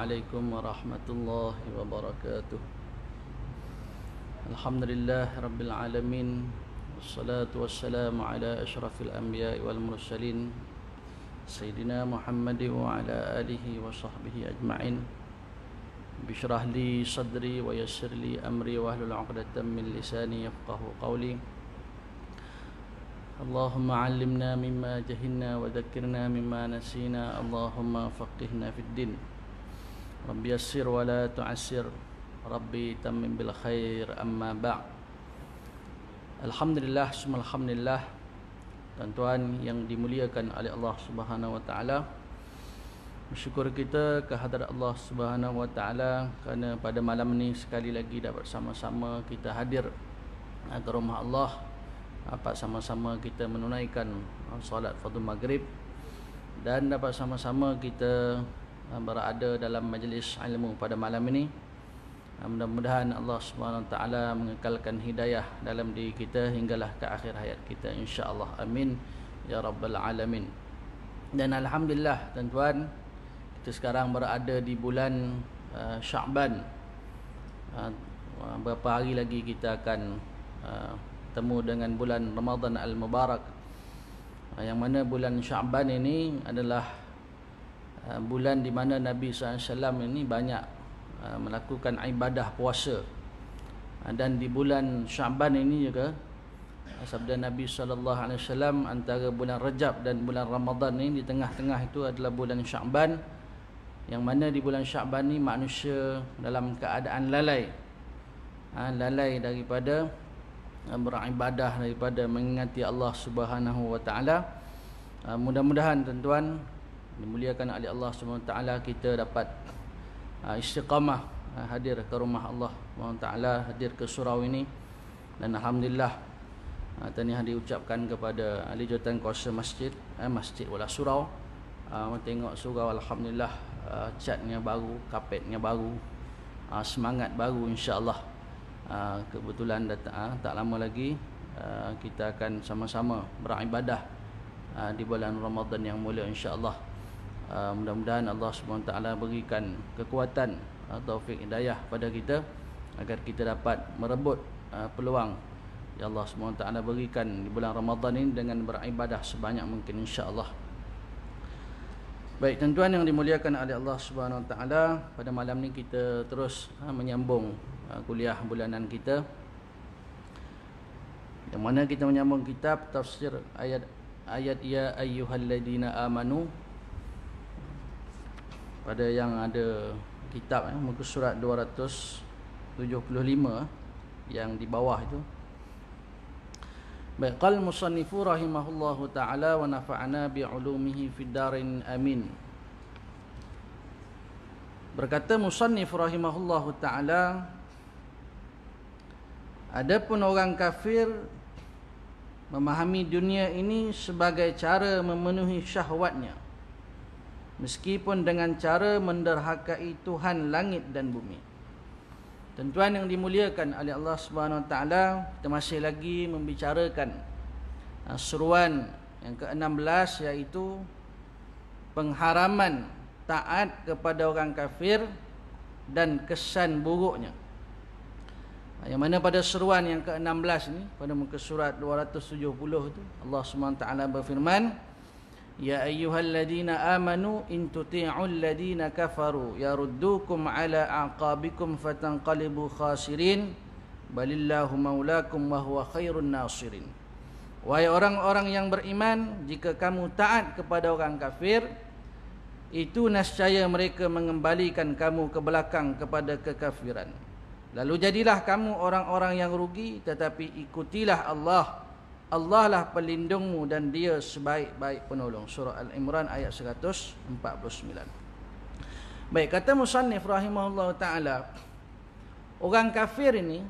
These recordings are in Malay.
عليكم ورحمة الله وبركاته الحمد لله رب العالمين والصلاة والسلام على أشرف الأنبياء والمرسلين سيدنا محمد وعلى آله وصحبه أجمعين بشرح لي صدري ويسر لي أمري وأهل العقدة من لساني يفقه قولي اللهم علمنا مما جهلنا وذكرنا مما نسينا اللهم فقهنا في الدين Rabbi yassir wa la tu'assir Rabbi tamim bil khair amma ba' Alhamdulillah Alhamdulillah Tuan-tuan yang dimuliakan oleh Allah subhanahu wa ta'ala Bersyukur kita kehadirat Allah subhanahu wa ta'ala Kerana pada malam ni sekali lagi dapat sama-sama kita hadir ke rumah Allah Dapat sama-sama kita menunaikan uh, Salat fardu Maghrib dan dapat sama-sama kita Ah, berada dalam majlis ilmu pada malam ini. Ah, mudah-mudahan Allah SWT mengekalkan hidayah dalam diri kita hinggalah ke akhir hayat kita. Insya Allah. Amin. Ya Rabbal Alamin. Dan Alhamdulillah tuan-tuan, kita sekarang berada di bulan uh, Syakban. Uh, berapa hari lagi kita akan uh, temu dengan bulan Ramadan Al-Mubarak. Uh, yang mana bulan Syakban ini adalah Ah, bulan di mana Nabi SAW ini banyak ah, melakukan ibadah puasa ah, dan di bulan Syaban ini juga sabda Nabi saw antara bulan Rejab dan bulan Ramadan ini di tengah-tengah itu adalah bulan Syaban yang mana di bulan Syaban ini manusia dalam keadaan lalai lalai daripada beribadah daripada mengingati Allah Subhanahu wa mudah-mudahan tuan-tuan dimuliakan oleh Allah SWT kita dapat ah, istiqamah ah, hadir ke rumah Allah SWT hadir ke surau ini dan Alhamdulillah uh, ah, tanihan diucapkan kepada ahli jawatan kuasa masjid eh, masjid wala surau uh, tengok surau Alhamdulillah uh, catnya baru kapetnya baru uh, semangat baru insyaAllah uh, kebetulan dah uh, tak lama lagi uh, kita akan sama-sama beribadah di bulan Ramadan yang mulia insyaAllah Allah uh, mudah-mudahan Allah SWT berikan kekuatan uh, taufik hidayah pada kita agar kita dapat merebut uh, peluang yang Allah SWT berikan di bulan Ramadhan ini dengan beribadah sebanyak mungkin Insya Allah. baik tuan-tuan yang dimuliakan oleh Allah SWT pada malam ini kita terus uh, menyambung uh, kuliah bulanan kita yang mana kita menyambung kitab tafsir ayat ayat ya ayyuhalladina amanu pada yang ada kitab eh, muka surat 275 yang di bawah itu baqal musannifu rahimahullahu taala wa nafa'ana bi ulumihi darin amin berkata musannif rahimahullahu taala pun orang kafir memahami dunia ini sebagai cara memenuhi syahwatnya meskipun dengan cara menderhakai Tuhan langit dan bumi. Tentuan yang dimuliakan oleh Allah Subhanahu Wa Taala, kita masih lagi membicarakan uh, seruan yang ke-16 iaitu pengharaman taat kepada orang kafir dan kesan buruknya. Uh, yang mana pada seruan yang ke-16 ni pada muka surat 270 tu Allah Subhanahu Wa Taala berfirman, Ya ayuhal الذين amanu إن تطيعوا kafaru كفروا يردوكم على أعقابكم فتنقلبوا خاسرين بل الله مولاكم وهو خير الناصرين Wahai orang-orang yang beriman Jika kamu taat kepada orang kafir Itu nascaya mereka mengembalikan kamu ke belakang kepada kekafiran Lalu jadilah kamu orang-orang yang rugi Tetapi ikutilah Allah Allah lah pelindungmu dan dia sebaik-baik penolong. Surah Al-Imran ayat 149. Baik, kata Musannif rahimahullah ta'ala, orang kafir ini,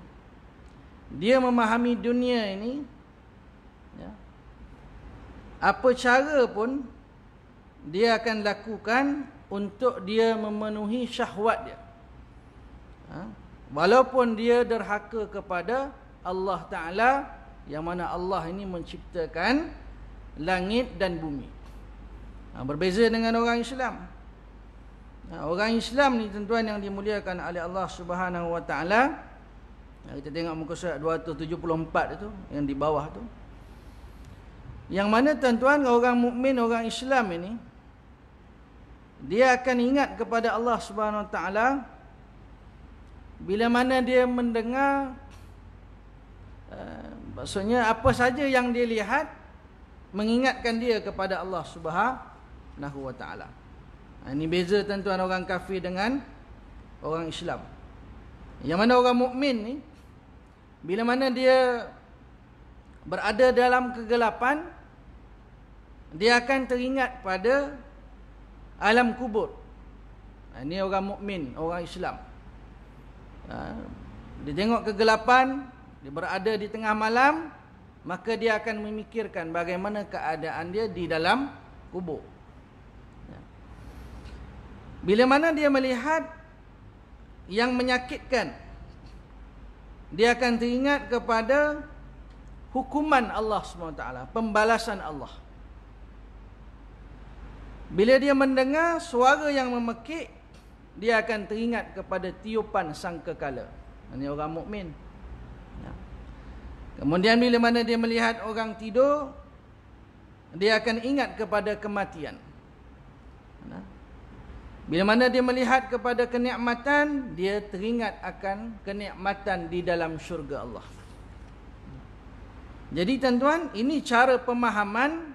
dia memahami dunia ini, ya, apa cara pun, dia akan lakukan untuk dia memenuhi syahwat dia. Ha? Walaupun dia derhaka kepada Allah Ta'ala, yang mana Allah ini menciptakan langit dan bumi. Ha, berbeza dengan orang Islam. Ha, orang Islam ni tuan-tuan yang dimuliakan oleh Allah Subhanahu Wa Taala. Ha, kita tengok muka surat 274 itu yang di bawah tu. Yang mana tuan-tuan orang mukmin orang Islam ini dia akan ingat kepada Allah Subhanahu Wa Taala bila mana dia mendengar eh, maksudnya apa saja yang dia lihat mengingatkan dia kepada Allah Subhanahu wa taala. Ha, ini beza tuan orang kafir dengan orang Islam. Yang mana orang mukmin ni bila mana dia berada dalam kegelapan dia akan teringat pada alam kubur. Ha, ini orang mukmin, orang Islam. Ha, dia tengok kegelapan dia berada di tengah malam Maka dia akan memikirkan bagaimana keadaan dia di dalam kubur ya. Bila mana dia melihat Yang menyakitkan Dia akan teringat kepada Hukuman Allah SWT Pembalasan Allah Bila dia mendengar suara yang memekik Dia akan teringat kepada tiupan sangkakala Ini orang mukmin. Kemudian bila mana dia melihat orang tidur Dia akan ingat kepada kematian Bila mana dia melihat kepada kenikmatan Dia teringat akan kenikmatan di dalam syurga Allah Jadi tuan-tuan ini cara pemahaman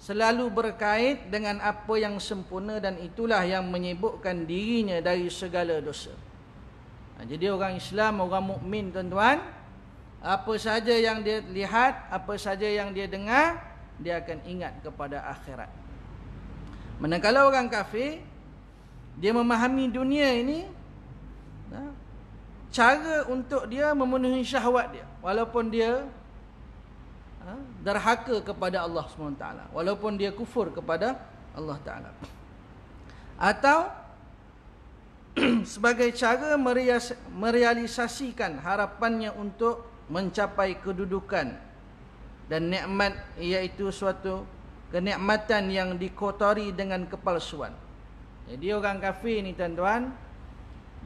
Selalu berkait dengan apa yang sempurna Dan itulah yang menyebukkan dirinya dari segala dosa Jadi orang Islam, orang mukmin tuan-tuan apa saja yang dia lihat, apa saja yang dia dengar, dia akan ingat kepada akhirat. Manakala orang kafir, dia memahami dunia ini, ya, cara untuk dia memenuhi syahwat dia. Walaupun dia ya, derhaka kepada Allah SWT. Walaupun dia kufur kepada Allah Taala. Atau sebagai cara merealisasikan harapannya untuk mencapai kedudukan dan nikmat iaitu suatu kenikmatan yang dikotori dengan kepalsuan. Jadi orang kafir ni tuan-tuan,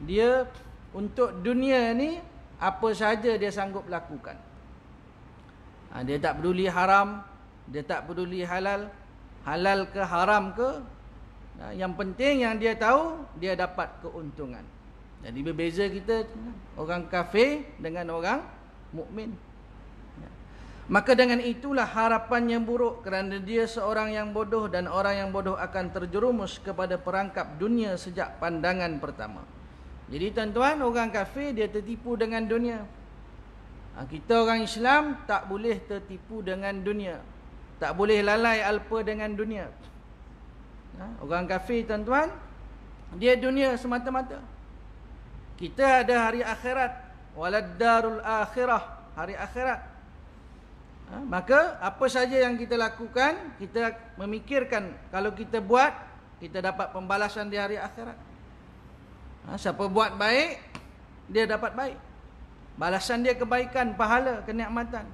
dia untuk dunia ni apa saja dia sanggup lakukan. Ha, dia tak peduli haram, dia tak peduli halal, halal ke haram ke. Ha, yang penting yang dia tahu dia dapat keuntungan. Jadi berbeza kita orang kafir dengan orang mukmin. Ya. Maka dengan itulah harapannya buruk kerana dia seorang yang bodoh dan orang yang bodoh akan terjerumus kepada perangkap dunia sejak pandangan pertama. Jadi tuan-tuan, orang kafir dia tertipu dengan dunia. Ha, kita orang Islam tak boleh tertipu dengan dunia. Tak boleh lalai alpa dengan dunia. Ha, orang kafir tuan-tuan, dia dunia semata-mata. Kita ada hari akhirat waladdarul akhirah hari akhirat ha? maka apa saja yang kita lakukan kita memikirkan kalau kita buat kita dapat pembalasan di hari akhirat ha? siapa buat baik dia dapat baik balasan dia kebaikan pahala kenikmatan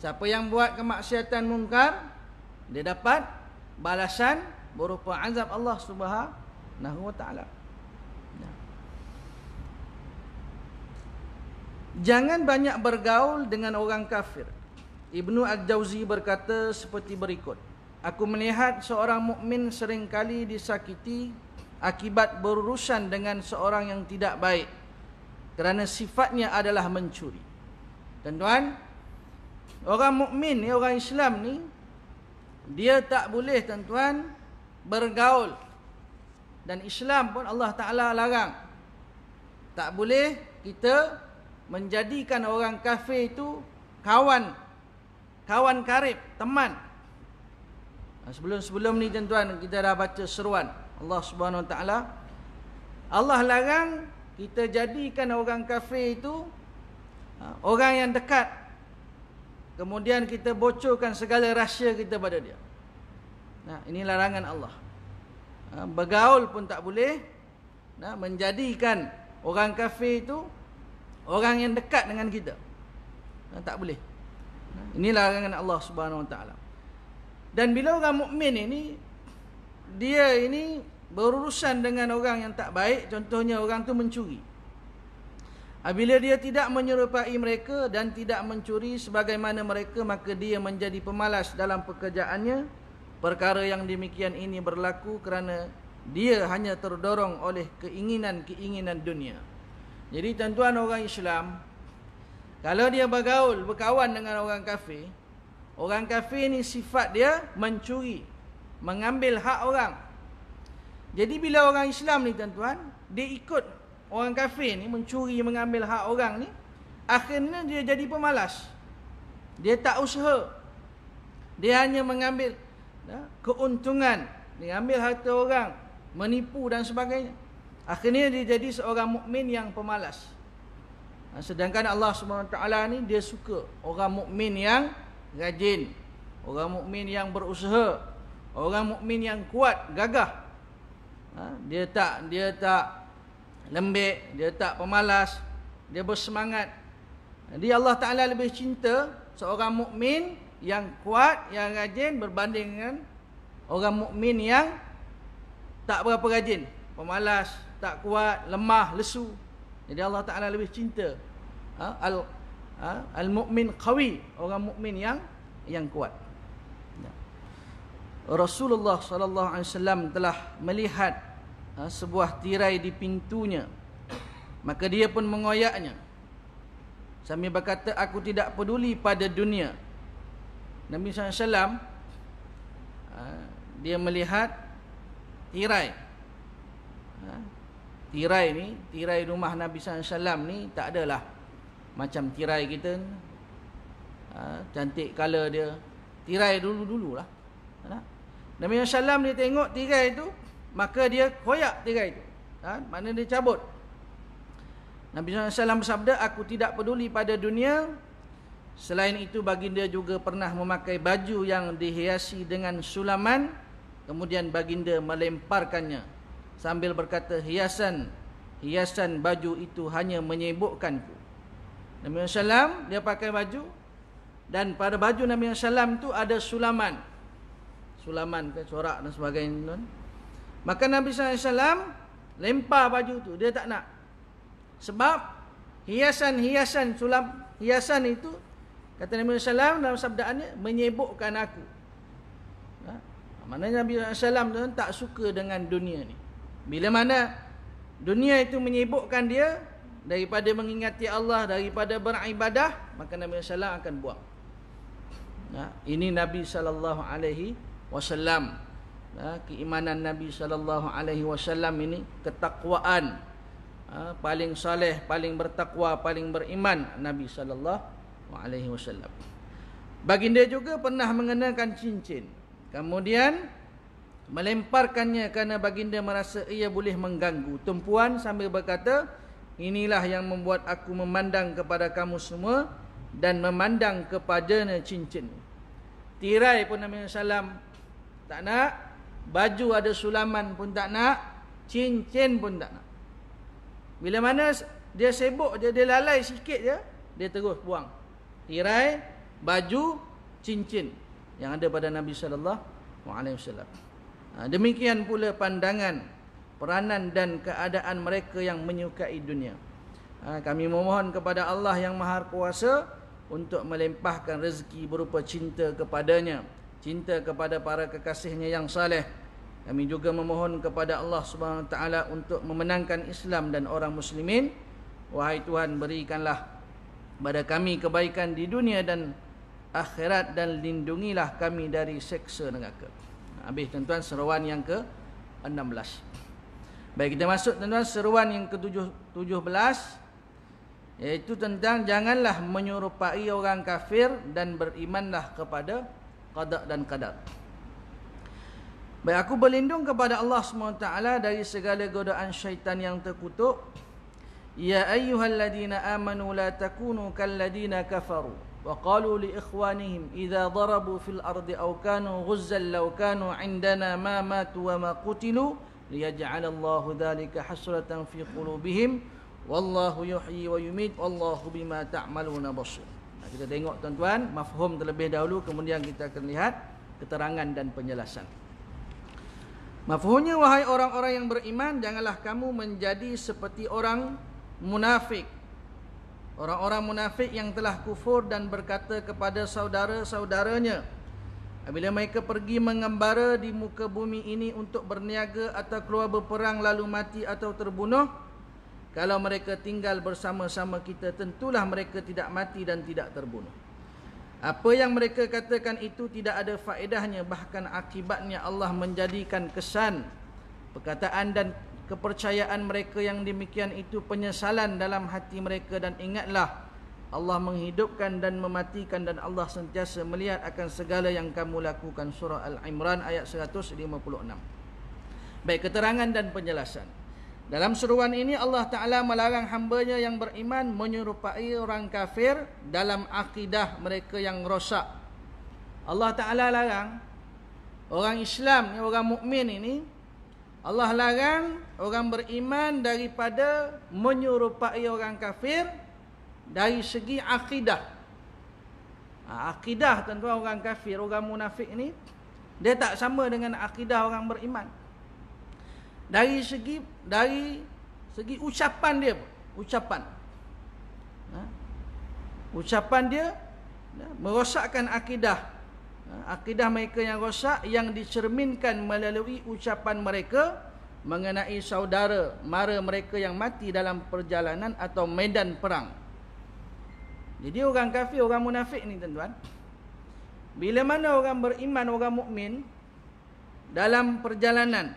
siapa yang buat kemaksiatan mungkar dia dapat balasan berupa azab Allah Subhanahu wa taala Jangan banyak bergaul dengan orang kafir. Ibnu Al-Jauzi berkata seperti berikut. Aku melihat seorang mukmin sering kali disakiti akibat berurusan dengan seorang yang tidak baik. Kerana sifatnya adalah mencuri. Dan tuan, orang mukmin ni, orang Islam ni, dia tak boleh tuan-tuan bergaul. Dan Islam pun Allah Ta'ala larang. Tak boleh kita menjadikan orang kafir itu kawan kawan karib teman sebelum-sebelum ha, ni tuan-tuan kita dah baca seruan Allah Subhanahu Wa Taala Allah larang kita jadikan orang kafir itu ha, orang yang dekat kemudian kita bocorkan segala rahsia kita pada dia nah ha, ini larangan Allah bergaul pun tak boleh nah menjadikan orang kafir itu orang yang dekat dengan kita tak boleh inilah dengan Allah Subhanahu Wa Taala dan bila orang mukmin ini dia ini berurusan dengan orang yang tak baik contohnya orang tu mencuri bila dia tidak menyerupai mereka dan tidak mencuri sebagaimana mereka maka dia menjadi pemalas dalam pekerjaannya perkara yang demikian ini berlaku kerana dia hanya terdorong oleh keinginan-keinginan dunia jadi tuan-tuan orang Islam Kalau dia bergaul, berkawan dengan orang kafir Orang kafir ni sifat dia mencuri Mengambil hak orang Jadi bila orang Islam ni tuan-tuan Dia ikut orang kafir ni mencuri mengambil hak orang ni Akhirnya dia jadi pemalas Dia tak usaha Dia hanya mengambil ya, keuntungan Mengambil harta orang Menipu dan sebagainya Akhirnya dia jadi seorang mukmin yang pemalas. Ha, sedangkan Allah SWT ni dia suka orang mukmin yang rajin. Orang mukmin yang berusaha. Orang mukmin yang kuat, gagah. Ha, dia tak dia tak lembek, dia tak pemalas. Dia bersemangat. Jadi Allah Ta'ala lebih cinta seorang mukmin yang kuat, yang rajin berbanding dengan orang mukmin yang tak berapa rajin pemalas, tak kuat, lemah, lesu. Jadi Allah Taala lebih cinta ha? al ha? al mukmin qawi, orang mukmin yang yang kuat. Ya. Rasulullah sallallahu alaihi wasallam telah melihat ha, sebuah tirai di pintunya. Maka dia pun mengoyaknya. Sambil berkata aku tidak peduli pada dunia. Nabi sallallahu alaihi wasallam ha, dia melihat tirai Ha. Tirai ni, tirai rumah Nabi SAW ni tak adalah macam tirai kita ha, Cantik color dia Tirai dulu-dululah ha, Nabi SAW dia tengok tirai tu Maka dia koyak tirai tu ha, Maknanya dia cabut Nabi SAW bersabda Aku tidak peduli pada dunia Selain itu baginda juga pernah memakai baju yang dihiasi dengan sulaman Kemudian baginda melemparkannya sambil berkata hiasan hiasan baju itu hanya menyibukkanku. Nabi Sallam dia pakai baju dan pada baju Nabi Sallam tu ada sulaman. Sulaman ke corak dan sebagainya. Maka Nabi Sallam lempar baju tu, dia tak nak. Sebab hiasan-hiasan sulam hiasan itu kata Nabi Sallam dalam sabdaannya menyibukkan aku. Ha? Maknanya Nabi Sallam tu tak suka dengan dunia ni. Bila mana dunia itu menyibukkan dia daripada mengingati Allah, daripada beribadah, maka Nabi sallallahu akan buang. Nah, ya, ini Nabi sallallahu alaihi wasallam. Ya, keimanan Nabi sallallahu alaihi wasallam ini ketakwaan. Ya, paling saleh, paling bertakwa, paling beriman Nabi sallallahu alaihi wasallam. Baginda juga pernah mengenakan cincin. Kemudian melemparkannya kerana baginda merasa ia boleh mengganggu Tempuan sambil berkata inilah yang membuat aku memandang kepada kamu semua dan memandang kepada cincin tirai pun Nabi Sallam tak nak baju ada sulaman pun tak nak cincin pun tak nak bila mana dia sibuk je, dia lalai sikit je dia terus buang tirai baju cincin yang ada pada Nabi Sallallahu Alaihi Wasallam. Ha, demikian pula pandangan Peranan dan keadaan mereka yang menyukai dunia ha, Kami memohon kepada Allah yang maha kuasa Untuk melempahkan rezeki berupa cinta kepadanya Cinta kepada para kekasihnya yang saleh. Kami juga memohon kepada Allah subhanahu taala Untuk memenangkan Islam dan orang Muslimin Wahai Tuhan berikanlah Pada kami kebaikan di dunia dan akhirat Dan lindungilah kami dari seksa negara Habis tuan-tuan seruan yang ke-16. Baik kita masuk tuan-tuan seruan yang ke-17. Iaitu tentang janganlah menyerupai orang kafir dan berimanlah kepada qadak dan qadar. Baik aku berlindung kepada Allah SWT dari segala godaan syaitan yang terkutuk. Ya ayyuhalladina amanu la takunu kalladina kafaru. وقالوا لإخوانهم إذا ضربوا في الأرض أو كانوا غزا لو كانوا عندنا ما ماتوا وما قتلوا ليجعل الله ذلك حسرة في قلوبهم والله يحيي ويميت والله بما تعملون بصير kita tengok tuan-tuan mafhum terlebih dahulu kemudian kita akan lihat keterangan dan penjelasan mafhumnya wahai orang-orang yang beriman janganlah kamu menjadi seperti orang munafik orang-orang munafik yang telah kufur dan berkata kepada saudara-saudaranya apabila mereka pergi mengembara di muka bumi ini untuk berniaga atau keluar berperang lalu mati atau terbunuh kalau mereka tinggal bersama-sama kita tentulah mereka tidak mati dan tidak terbunuh apa yang mereka katakan itu tidak ada faedahnya bahkan akibatnya Allah menjadikan kesan perkataan dan kepercayaan mereka yang demikian itu penyesalan dalam hati mereka dan ingatlah Allah menghidupkan dan mematikan dan Allah sentiasa melihat akan segala yang kamu lakukan surah al-imran ayat 156 baik keterangan dan penjelasan dalam seruan ini Allah Ta'ala melarang hambanya yang beriman menyerupai orang kafir dalam akidah mereka yang rosak. Allah Ta'ala larang orang Islam, orang mukmin ini Allah larang orang beriman daripada menyerupai orang kafir dari segi akidah. Ha, akidah tuan orang kafir, orang munafik ni dia tak sama dengan akidah orang beriman. Dari segi dari segi ucapan dia, ucapan. Ha? Ucapan dia ya, merosakkan akidah akidah mereka yang rosak yang dicerminkan melalui ucapan mereka mengenai saudara mara mereka yang mati dalam perjalanan atau medan perang. Jadi orang kafir, orang munafik ni tuan-tuan. Bila mana orang beriman, orang mukmin dalam perjalanan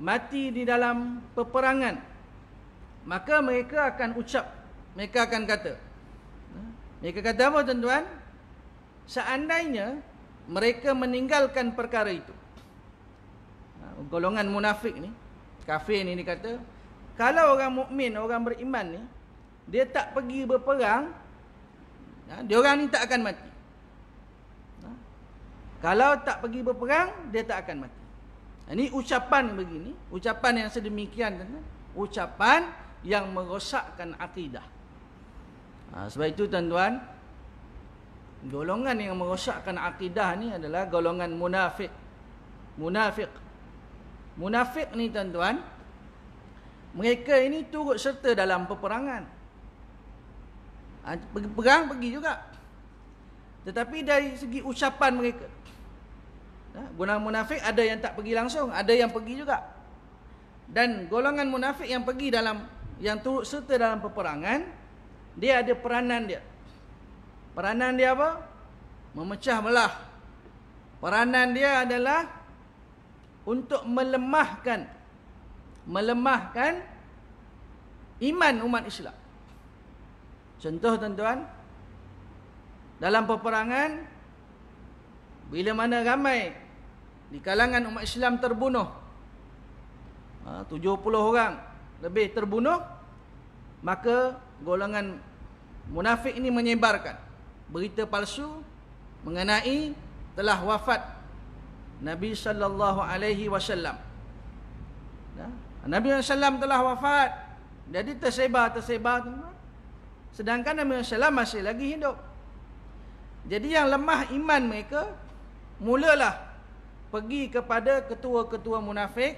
mati di dalam peperangan maka mereka akan ucap mereka akan kata mereka kata apa tuan-tuan seandainya mereka meninggalkan perkara itu ha, golongan munafik ni kafir ni dia kata kalau orang mukmin orang beriman ni dia tak pergi berperang ha, dia orang ni tak akan mati ha, kalau tak pergi berperang dia tak akan mati ini ucapan begini ucapan yang sedemikian ucapan yang merosakkan akidah sebab itu tuan-tuan Golongan yang merosakkan akidah ni adalah golongan munafik. Munafik. Munafik ni tuan-tuan, mereka ini turut serta dalam peperangan. Ha, perang pergi juga. Tetapi dari segi ucapan mereka. Ha, Guna munafik ada yang tak pergi langsung, ada yang pergi juga. Dan golongan munafik yang pergi dalam, yang turut serta dalam peperangan, dia ada peranan dia. Peranan dia apa? Memecah belah. Peranan dia adalah untuk melemahkan melemahkan iman umat Islam. Contoh tuan-tuan, dalam peperangan bila mana ramai di kalangan umat Islam terbunuh 70 ha, orang lebih terbunuh maka golongan munafik ini menyebarkan berita palsu mengenai telah wafat Nabi sallallahu alaihi wasallam. Ya. Nabi sallam telah wafat. Jadi tersebar tersebar tuan. Sedangkan Nabi sallam masih lagi hidup. Jadi yang lemah iman mereka mulalah pergi kepada ketua-ketua munafik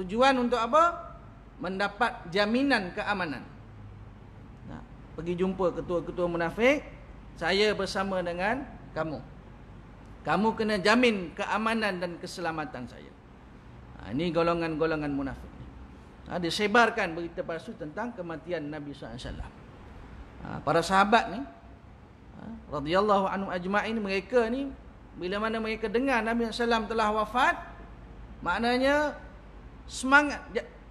tujuan untuk apa? Mendapat jaminan keamanan. Ya. pergi jumpa ketua-ketua munafik saya bersama dengan kamu. Kamu kena jamin keamanan dan keselamatan saya. Ha, ini golongan-golongan munafik. Ha, disebarkan berita palsu tentang kematian Nabi SAW. Ha, para sahabat ni, ha, radhiyallahu anhu ajma'in, mereka ni, bila mana mereka dengar Nabi SAW telah wafat, maknanya semangat,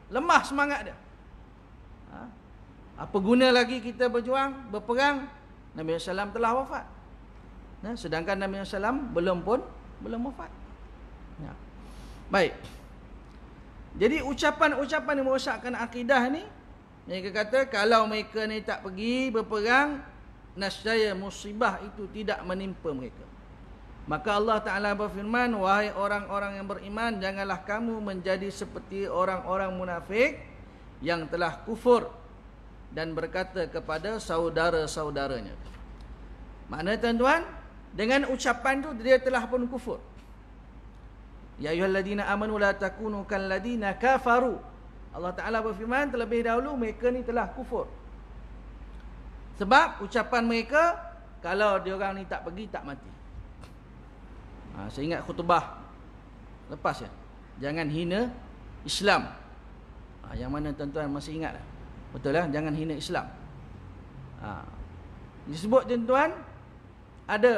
lemah semangat dia. Ha, apa guna lagi kita berjuang, berperang, berperang, Nabi SAW telah wafat ya, Sedangkan Nabi SAW belum pun Belum wafat ya. Baik Jadi ucapan-ucapan yang merosakkan akidah ni Mereka kata Kalau mereka ni tak pergi berperang Nasjaya musibah itu Tidak menimpa mereka Maka Allah Ta'ala berfirman Wahai orang-orang yang beriman Janganlah kamu menjadi seperti orang-orang munafik Yang telah kufur dan berkata kepada saudara-saudaranya. Mana tuan-tuan? Dengan ucapan tu dia telah pun kufur. Ya ayyuhalladzina amanu la takunu kalladzina kafaru. Allah Taala berfirman terlebih dahulu mereka ni telah kufur. Sebab ucapan mereka kalau dia orang ni tak pergi tak mati. Ha, saya ingat khutbah lepas ya. Jangan hina Islam. Ha, yang mana tuan-tuan masih ingatlah. Betul lah, jangan hina Islam. Ha. Disebut tuan-tuan, ada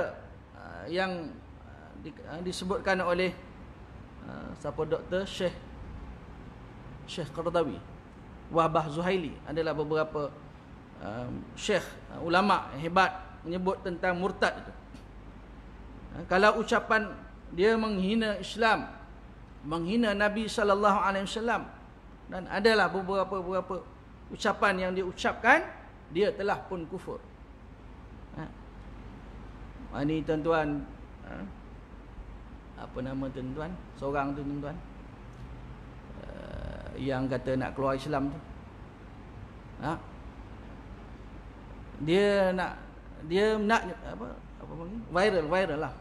uh, yang uh, uh disebutkan oleh uh, siapa doktor, Syekh Syekh Qardawi, Wahbah Zuhaili. Adalah beberapa uh, um, Syekh, uh, ulama' hebat menyebut tentang murtad itu. Ha, kalau ucapan dia menghina Islam, menghina Nabi sallallahu alaihi wasallam dan adalah beberapa-beberapa ucapan yang diucapkan dia telah pun kufur ha. ini ha, tuan-tuan ha. apa nama tuan-tuan seorang tu tuan-tuan uh, yang kata nak keluar Islam tu ha. dia nak dia nak apa apa panggil viral viral lah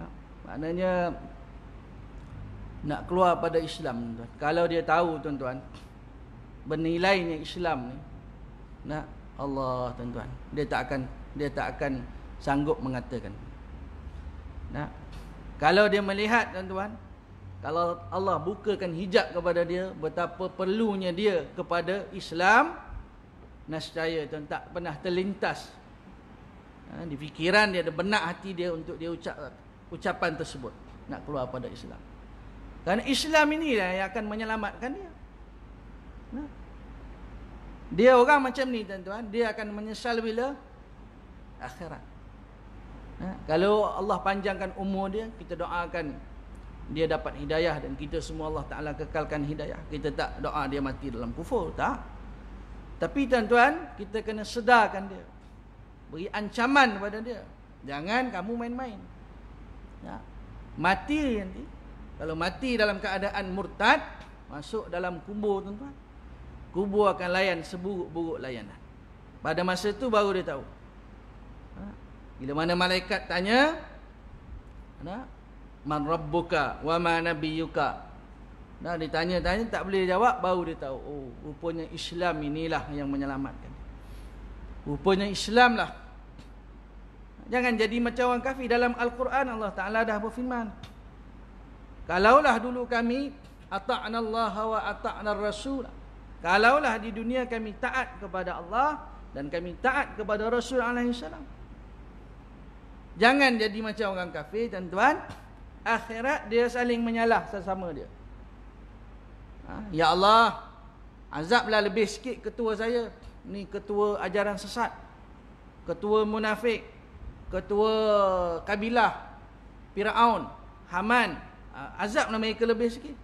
ha. maknanya nak keluar pada Islam tuan. kalau dia tahu tuan-tuan bernilainya Islam ni nak Allah tuan-tuan dia tak akan dia tak akan sanggup mengatakan nak kalau dia melihat tuan-tuan kalau Allah bukakan hijab kepada dia betapa perlunya dia kepada Islam nescaya tuan tak pernah terlintas ha, di fikiran dia ada benak hati dia untuk dia ucap ucapan tersebut nak keluar pada Islam dan Islam inilah yang akan menyelamatkan dia dia orang macam ni tuan-tuan, dia akan menyesal bila akhirat. Kalau Allah panjangkan umur dia, kita doakan dia dapat hidayah dan kita semua Allah Taala kekalkan hidayah. Kita tak doa dia mati dalam kufur, tak. Tapi tuan-tuan, kita kena sedarkan dia. Beri ancaman kepada dia. Jangan kamu main-main. Ya. Mati nanti. Kalau mati dalam keadaan murtad, masuk dalam kubur tuan-tuan. Kubur akan layan seburuk-buruk layanan Pada masa tu baru dia tahu ha? Bila mana malaikat tanya Man rabbuka wa ma nabiyuka Nah, dia tanya-tanya tak boleh jawab Baru dia tahu Oh rupanya Islam inilah yang menyelamatkan Rupanya Islamlah. Jangan jadi macam orang kafir Dalam Al-Quran Allah Ta'ala dah berfirman Kalaulah dulu kami Ata'na Allah wa ata'na Rasul Kalaulah di dunia kami taat kepada Allah dan kami taat kepada Rasul alaihi salam. Jangan jadi macam orang kafir dan tuan akhirat dia saling menyalah sesama dia. Ha, ya Allah, azablah lebih sikit ketua saya. Ni ketua ajaran sesat. Ketua munafik, ketua kabilah Firaun, Haman, ha, azablah mereka lebih sikit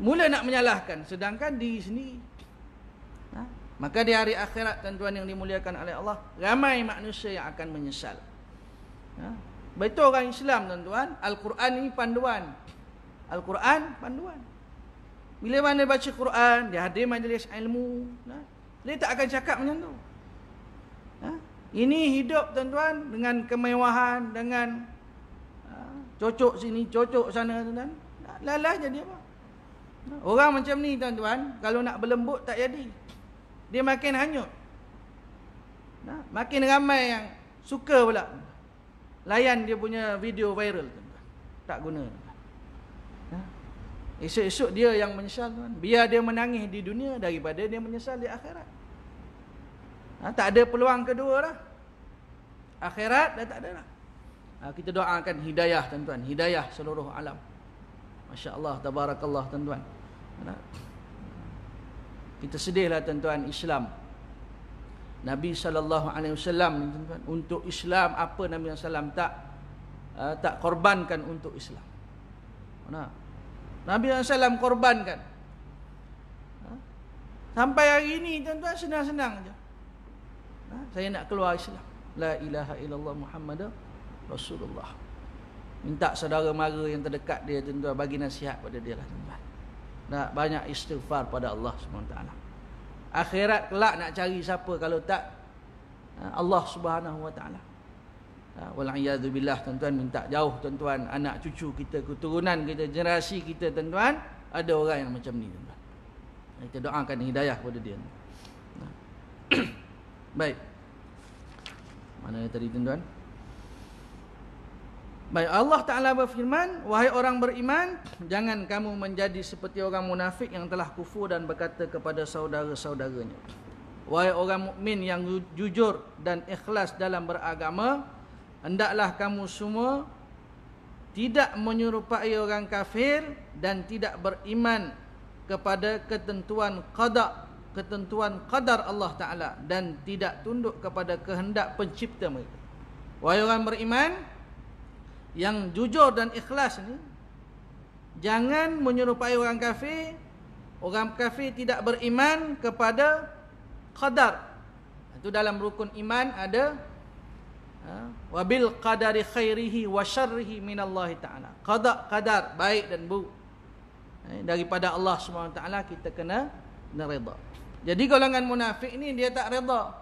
mula nak menyalahkan sedangkan di sini ha? maka di hari akhirat tuan-tuan yang dimuliakan oleh Allah ramai manusia yang akan menyesal ha? betul orang Islam tuan-tuan Al-Quran ini panduan Al-Quran panduan bila mana baca Quran dia hadir majlis ilmu ha? dia tak akan cakap macam tu ha? ini hidup tuan-tuan dengan kemewahan dengan ha? cocok sini cocok sana tuan-tuan lalai jadi apa Orang macam ni tuan-tuan Kalau nak berlembut tak jadi Dia makin hanyut Makin ramai yang suka pula Layan dia punya video viral Tak guna Esok-esok dia yang menyesal tuan. Biar dia menangis di dunia Daripada dia menyesal di akhirat ha? Tak ada peluang kedua lah Akhirat dah tak ada lah ha, Kita doakan hidayah tuan-tuan Hidayah seluruh alam Masya Allah, tabarakallah tuan-tuan. Kita sedihlah tuan-tuan Islam. Nabi SAW tuan -tuan, untuk Islam, apa Nabi SAW tak uh, tak korbankan untuk Islam. Mana? Nabi SAW korbankan. Ah, sampai hari ini tuan-tuan senang-senang je. Ah, saya nak keluar Islam. La ilaha illallah Muhammad Rasulullah. Minta saudara mara yang terdekat dia tuan bagi nasihat pada dia lah tuan Nak banyak istighfar pada Allah SWT. Akhirat kelak nak cari siapa kalau tak ha, Allah Subhanahu Wa Taala. Ha, Walaiyadu billah tuan-tuan minta jauh tuan-tuan anak cucu kita keturunan kita generasi kita tuan-tuan ada orang yang macam ni tuan ha, Kita doakan hidayah kepada dia. Baik. Mana tadi tuan-tuan? Baik, Allah Ta'ala berfirman, Wahai orang beriman, jangan kamu menjadi seperti orang munafik yang telah kufur dan berkata kepada saudara-saudaranya. Wahai orang mukmin yang jujur dan ikhlas dalam beragama, hendaklah kamu semua tidak menyerupai orang kafir dan tidak beriman kepada ketentuan qada ketentuan qadar Allah Ta'ala dan tidak tunduk kepada kehendak pencipta mereka. Wahai orang beriman, yang jujur dan ikhlas ni jangan menyerupai orang kafir orang kafir tidak beriman kepada qadar itu dalam rukun iman ada ha, wabil qadari khairihi wa syarrihi minallahi ta'ala qada qadar baik dan buruk eh, daripada Allah SWT kita kena nerida jadi golongan munafik ni dia tak reda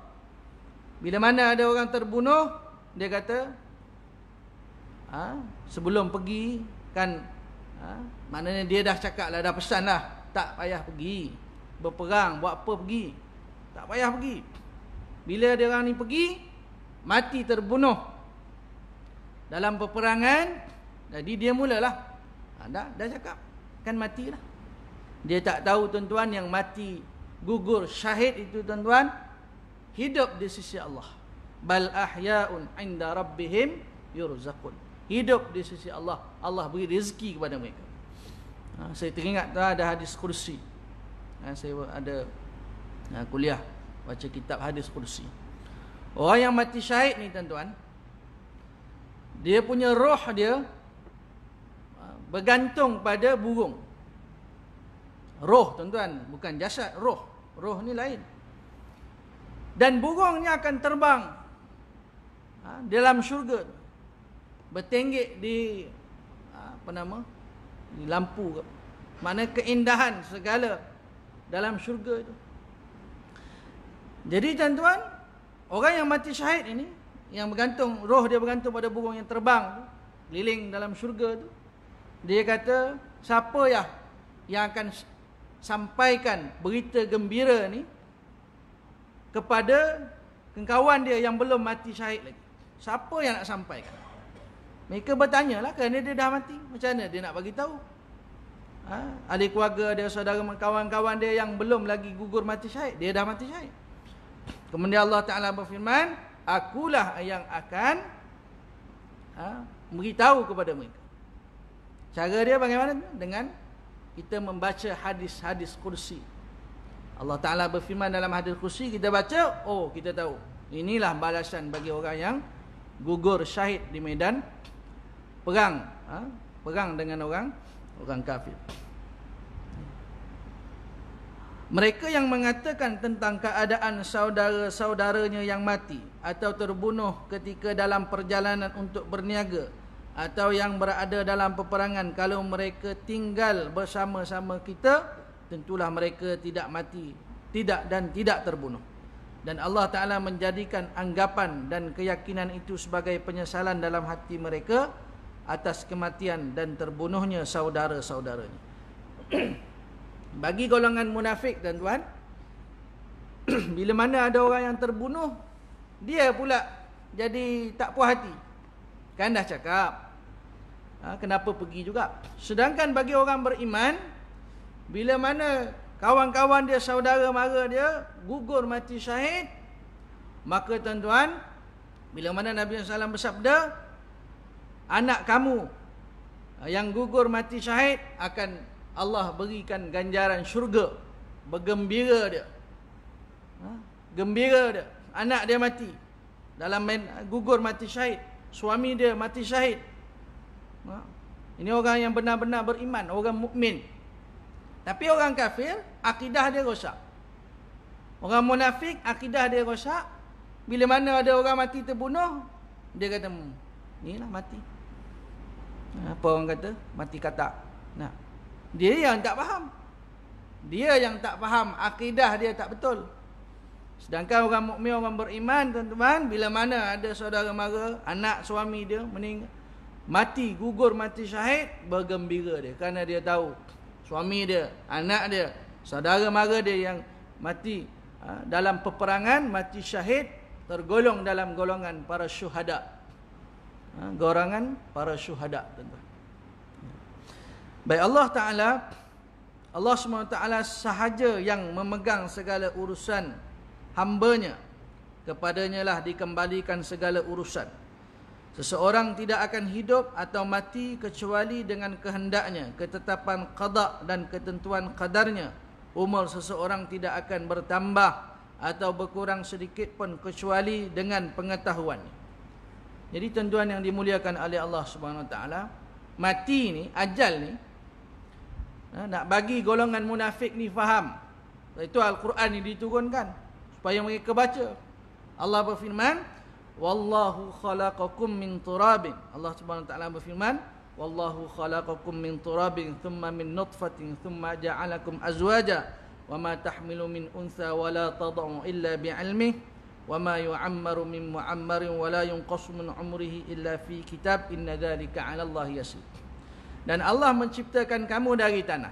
bila mana ada orang terbunuh dia kata ha, sebelum pergi kan ha, maknanya dia dah cakap lah dah pesan lah tak payah pergi berperang buat apa pergi tak payah pergi bila dia orang ni pergi mati terbunuh dalam peperangan jadi dia mulalah ha, dah, dah cakap kan matilah dia tak tahu tuan-tuan yang mati gugur syahid itu tuan-tuan hidup di sisi Allah bal ahyaun inda rabbihim yurzaqun hidup di sisi Allah Allah beri rezeki kepada mereka ha, saya teringat tu ada hadis kursi ha, saya ada ha, kuliah baca kitab hadis kursi orang yang mati syahid ni tuan-tuan dia punya roh dia ha, bergantung pada burung roh tuan-tuan bukan jasad roh roh ni lain dan burung ni akan terbang ha, dalam syurga tu bertenggek di apa nama di lampu mana keindahan segala dalam syurga itu jadi tuan-tuan orang yang mati syahid ini yang bergantung roh dia bergantung pada burung yang terbang tu, liling dalam syurga tu dia kata siapa ya yang akan sampaikan berita gembira ni kepada kawan dia yang belum mati syahid lagi siapa yang nak sampaikan mereka bertanya lah kerana dia dah mati. Macam mana dia nak bagi tahu? Ha? Ada keluarga, ada saudara, kawan-kawan dia yang belum lagi gugur mati syahid. Dia dah mati syahid. Kemudian Allah Ta'ala berfirman, Akulah yang akan ha, beritahu kepada mereka. Cara dia bagaimana? Dengan kita membaca hadis-hadis kursi. Allah Ta'ala berfirman dalam hadis kursi, kita baca, oh kita tahu. Inilah balasan bagi orang yang gugur syahid di medan perang ha? perang dengan orang orang kafir mereka yang mengatakan tentang keadaan saudara-saudaranya yang mati atau terbunuh ketika dalam perjalanan untuk berniaga atau yang berada dalam peperangan kalau mereka tinggal bersama-sama kita tentulah mereka tidak mati tidak dan tidak terbunuh dan Allah Taala menjadikan anggapan dan keyakinan itu sebagai penyesalan dalam hati mereka atas kematian dan terbunuhnya saudara-saudaranya. Bagi golongan munafik dan tuan, bila mana ada orang yang terbunuh, dia pula jadi tak puas hati. Kan dah cakap. Ha, kenapa pergi juga. Sedangkan bagi orang beriman, bila mana kawan-kawan dia, saudara mara dia, gugur mati syahid, maka tuan-tuan, bila mana Nabi SAW bersabda, anak kamu eh, yang gugur mati syahid akan Allah berikan ganjaran syurga bergembira dia ha? gembira dia anak dia mati dalam main gugur mati syahid suami dia mati syahid ha? ini orang yang benar-benar beriman orang mukmin tapi orang kafir akidah dia rosak orang munafik akidah dia rosak bila mana ada orang mati terbunuh dia kata inilah hmm, mati apa orang kata mati kata nah dia yang tak faham dia yang tak faham akidah dia tak betul sedangkan orang mukmin orang beriman tuan-tuan bila mana ada saudara mara anak suami dia meninggal mati gugur mati syahid bergembira dia kerana dia tahu suami dia anak dia saudara mara dia yang mati ah, dalam peperangan mati syahid tergolong dalam golongan para syuhada Ha, gorangan para syuhada tuan Baik Allah Taala Allah swt sahaja yang memegang segala urusan hamba-Nya. Kepadanya lah dikembalikan segala urusan. Seseorang tidak akan hidup atau mati kecuali dengan kehendaknya, ketetapan qada dan ketentuan qadarnya. Umur seseorang tidak akan bertambah atau berkurang sedikit pun kecuali dengan pengetahuannya. Jadi tuan-tuan yang dimuliakan oleh Allah Subhanahu Wa taala, mati ni, ajal ni ha, nak bagi golongan munafik ni faham. Itu al-Quran ni diturunkan supaya mereka baca. Allah berfirman, "Wallahu khalaqakum min turabin." Allah Subhanahu Wa taala berfirman, "Wallahu khalaqakum min turabin, thumma min nutfatin, thumma ja'alakum azwaja." wa ma وَمَا min مِنْ أُنْثَى وَلَا تَضَعُ إِلَّا بِعَلْمِهِ وما يعمر من معمر ولا ينقص من عمره إلا في كتاب إن ذلك على الله يسير dan Allah menciptakan kamu dari tanah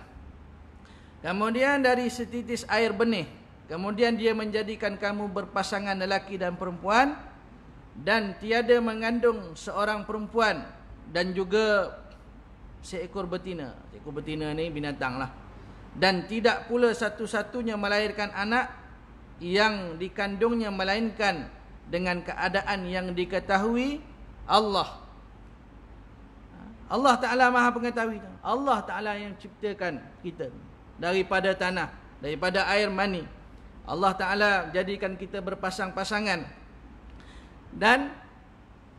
kemudian dari setitis air benih kemudian dia menjadikan kamu berpasangan lelaki dan perempuan dan tiada mengandung seorang perempuan dan juga seekor betina seekor betina ni binatanglah, dan tidak pula satu-satunya melahirkan anak yang dikandungnya melainkan dengan keadaan yang diketahui Allah. Allah Ta'ala maha pengetahui. Allah Ta'ala yang ciptakan kita daripada tanah, daripada air mani. Allah Ta'ala jadikan kita berpasang-pasangan. Dan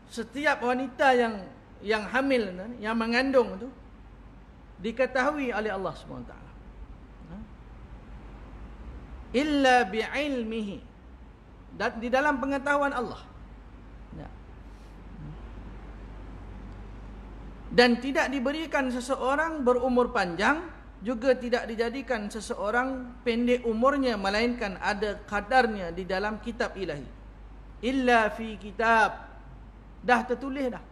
setiap wanita yang yang hamil, yang mengandung itu diketahui oleh Allah SWT illa bi'ilmihi di dalam pengetahuan Allah ya. dan tidak diberikan seseorang berumur panjang juga tidak dijadikan seseorang pendek umurnya melainkan ada kadarnya di dalam kitab ilahi illa fi kitab dah tertulis dah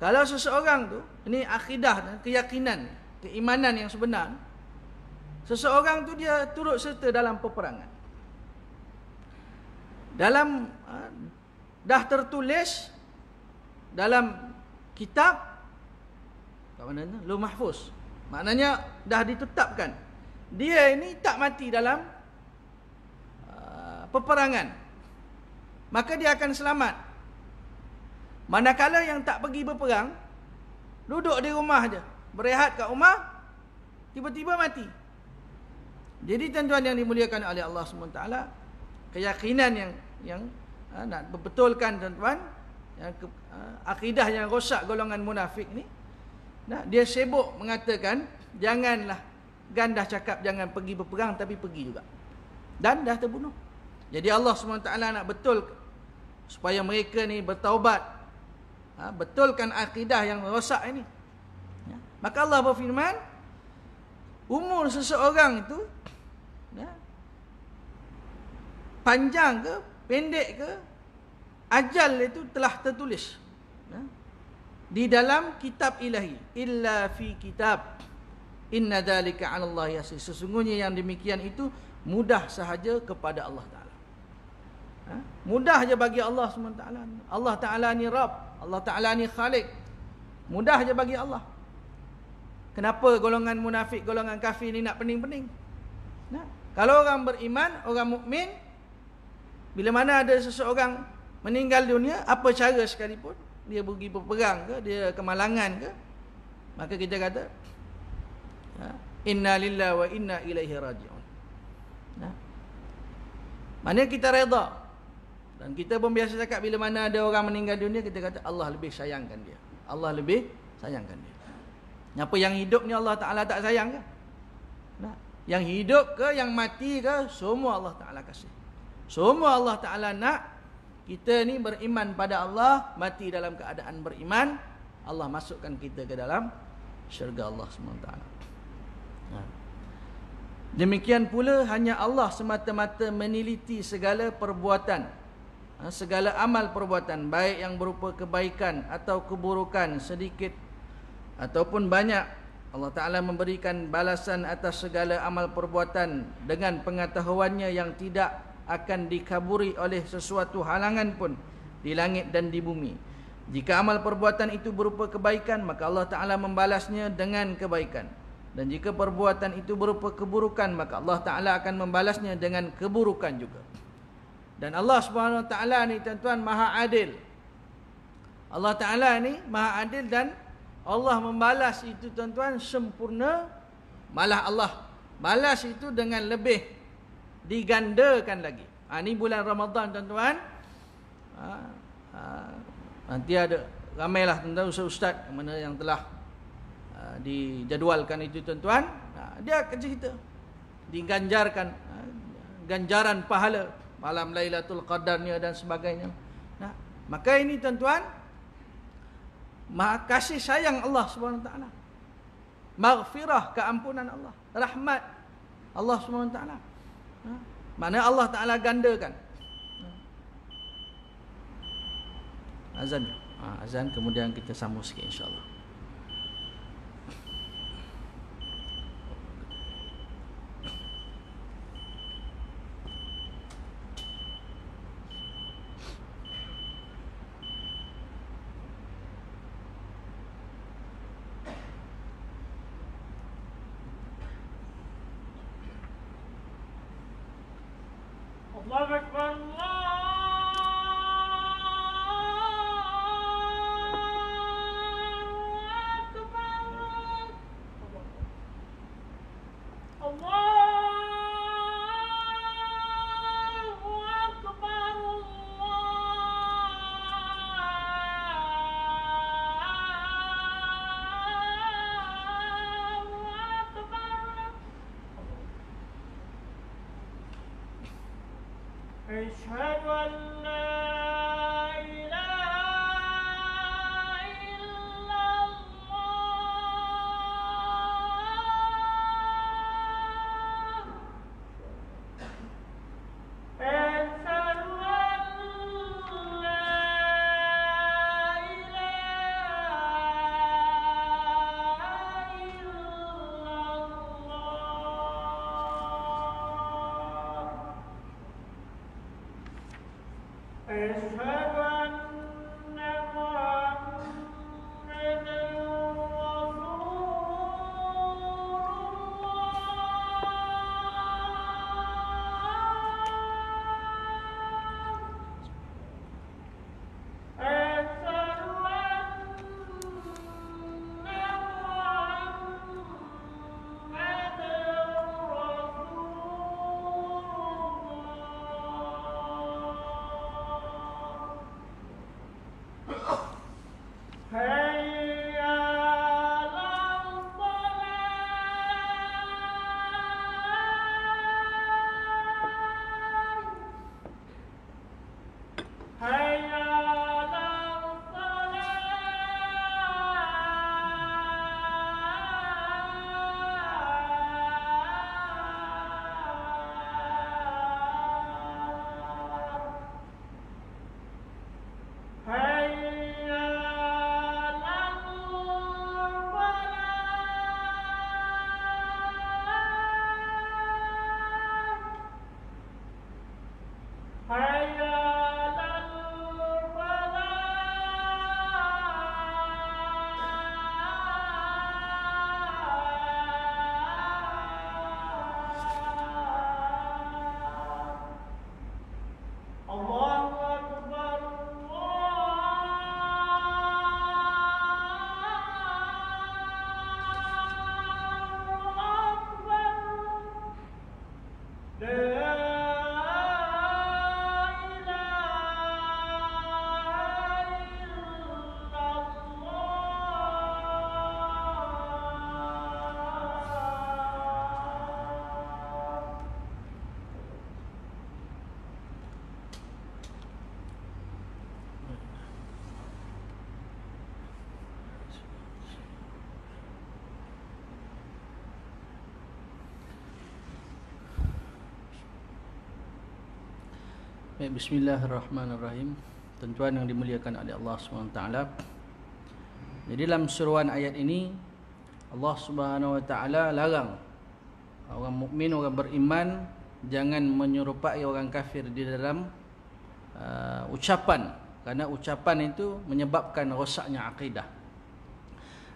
kalau seseorang tu ini akidah keyakinan keimanan yang sebenar Seseorang tu dia turut serta dalam peperangan. Dalam ha, dah tertulis dalam kitab maknanya lu mahfuz. Maknanya dah ditetapkan. Dia ini tak mati dalam uh, peperangan. Maka dia akan selamat. Manakala yang tak pergi berperang, duduk di rumah je, berehat kat rumah, tiba-tiba mati. Jadi tuan-tuan yang dimuliakan oleh Allah SWT Keyakinan yang yang ha, Nak berbetulkan tuan-tuan ya, ha, Akidah yang rosak Golongan munafik ni nah, Dia sibuk mengatakan Janganlah gandah cakap Jangan pergi berperang tapi pergi juga Dan dah terbunuh Jadi Allah SWT nak betul Supaya mereka ni bertaubat ha, Betulkan akidah yang rosak ini. Ya. Maka Allah berfirman Umur seseorang itu panjang ke pendek ke ajal itu telah tertulis ya? di dalam kitab ilahi illa fi kitab inna dhalika ala Allah yasir sesungguhnya yang demikian itu mudah sahaja kepada Allah Ta'ala ha? mudah saja bagi Allah SWT Allah Ta'ala ni Rab Allah Ta'ala ni Khalid mudah saja bagi Allah kenapa golongan munafik golongan kafir ni nak pening-pening nah. Ya. kalau orang beriman orang mukmin bila mana ada seseorang meninggal dunia, apa cara sekalipun, dia pergi berperang ke, dia kemalangan ke, maka kita kata, ya, Inna lillahi wa inna ilaihi raji'un. Ya. Maksudnya kita reda. Dan kita pun biasa cakap, bila mana ada orang meninggal dunia, kita kata Allah lebih sayangkan dia. Allah lebih sayangkan dia. Apa yang hidup ni Allah Ta'ala tak sayang ke? Ya. Yang hidup ke, yang mati ke, semua Allah Ta'ala kasih. Semua Allah Ta'ala nak kita ni beriman pada Allah, mati dalam keadaan beriman, Allah masukkan kita ke dalam syurga Allah SWT. Ha. Demikian pula hanya Allah semata-mata meniliti segala perbuatan. Ha, segala amal perbuatan baik yang berupa kebaikan atau keburukan sedikit ataupun banyak. Allah Ta'ala memberikan balasan atas segala amal perbuatan dengan pengetahuannya yang tidak akan dikaburi oleh sesuatu halangan pun di langit dan di bumi. Jika amal perbuatan itu berupa kebaikan, maka Allah Ta'ala membalasnya dengan kebaikan. Dan jika perbuatan itu berupa keburukan, maka Allah Ta'ala akan membalasnya dengan keburukan juga. Dan Allah Subhanahu Wa Ta'ala ni tuan-tuan maha adil. Allah Ta'ala ni maha adil dan Allah membalas itu tuan-tuan sempurna. Malah Allah balas itu dengan lebih digandakan lagi. Ha, ini bulan Ramadan tuan-tuan. Ha, ha, nanti ada ramailah tuan-tuan ustaz-ustaz mana yang telah ha, dijadualkan itu tuan-tuan. Ha, dia akan cerita. Diganjarkan ha, ganjaran pahala malam Lailatul Qadarnya dan sebagainya. Nah, ha, maka ini tuan-tuan Maha kasih sayang Allah SWT Maghfirah keampunan Allah Rahmat Allah SWT mana Allah Ta'ala gandakan Azan ha, Azan kemudian kita sambung sikit insyaAllah Allah Akbar, Allah. Baik, eh, Bismillahirrahmanirrahim. Tuan-tuan yang dimuliakan oleh Allah SWT. Jadi dalam seruan ayat ini, Allah SWT larang orang mukmin orang beriman jangan menyerupai orang kafir di dalam uh, ucapan kerana ucapan itu menyebabkan rosaknya akidah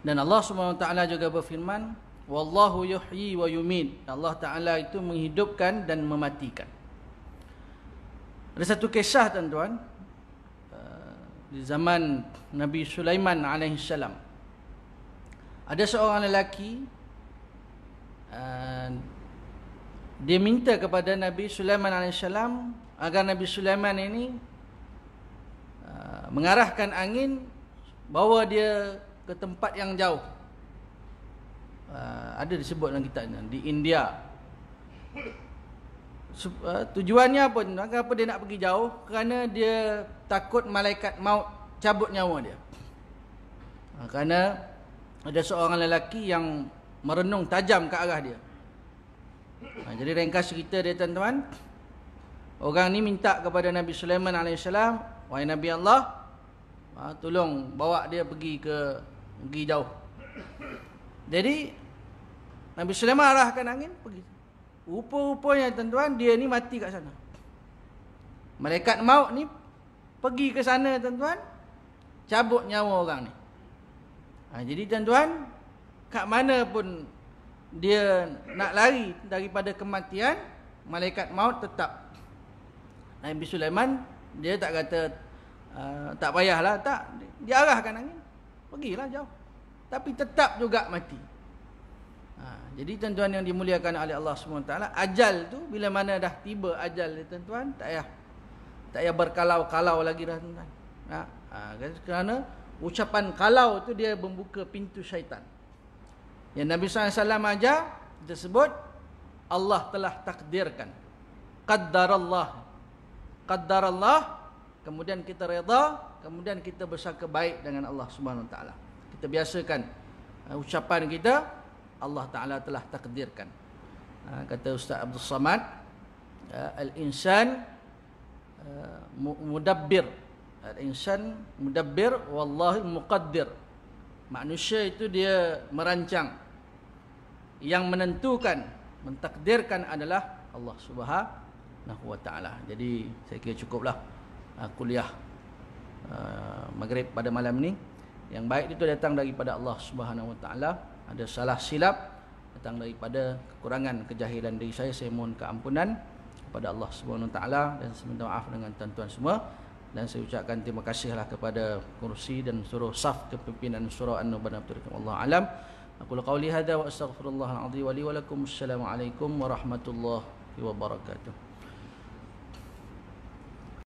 dan Allah SWT juga berfirman wallahu yuhyi wa yumin Allah taala itu menghidupkan dan mematikan ada satu kisah tuan-tuan eh, di zaman Nabi Sulaiman alaihi salam. Ada seorang lelaki eh, dia minta kepada Nabi Sulaiman alaihi salam agar Nabi Sulaiman ini eh, mengarahkan angin bawa dia ke tempat yang jauh. Uh, ada disebut dalam kitabnya di India. Eh, tujuannya apa? Kenapa dia nak pergi jauh? Kerana dia takut malaikat maut cabut nyawa dia. Ha, kerana ada seorang lelaki yang merenung tajam ke arah dia. Ha, jadi ringkas cerita dia tuan-tuan. Orang ni minta kepada Nabi Sulaiman AS. Wahai Nabi Allah. Ha, tolong bawa dia pergi ke pergi jauh. Jadi Nabi Sulaiman arahkan angin pergi. Rupa-rupanya tuan-tuan dia ni mati kat sana. Malaikat maut ni pergi ke sana tuan-tuan cabut nyawa orang ni. Ha, jadi tuan-tuan kat mana pun dia nak lari daripada kematian malaikat maut tetap. Nabi Sulaiman dia tak kata uh, tak payahlah tak diarahkan angin. Pergilah jauh. Tapi tetap juga mati. Ha, jadi tuan-tuan yang dimuliakan oleh Allah SWT Ajal tu bila mana dah tiba ajal ni tuan-tuan Tak payah Tak payah berkalau-kalau lagi dah tuan-tuan ha, ha, Kerana ucapan kalau tu dia membuka pintu syaitan Yang Nabi SAW ajar Kita sebut Allah telah takdirkan Qaddarallah Qaddarallah Kemudian kita reda Kemudian kita bersangka baik dengan Allah SWT Kita biasakan uh, ucapan kita Allah Ta'ala telah takdirkan ha, Kata Ustaz Abdul Samad ya, Al-insan ya, Mudabbir Al-insan mudabbir Wallahi muqaddir Manusia itu dia merancang Yang menentukan Mentakdirkan adalah Allah Subhanahu Wa Ta'ala Jadi saya kira cukuplah uh, Kuliah uh, Maghrib pada malam ini Yang baik itu datang daripada Allah Subhanahu Wa Ta'ala ada salah silap datang daripada kekurangan kejahilan diri saya saya mohon keampunan kepada Allah Subhanahu taala dan saya minta maaf dengan tuan-tuan semua dan saya ucapkan terima kasihlah kepada kursi dan seluruh saf kepimpinan surau An-Nur Abdul Karim Allah alam aku qauli hada wa astaghfirullah alazim wa li wa lakum assalamu alaikum warahmatullahi wabarakatuh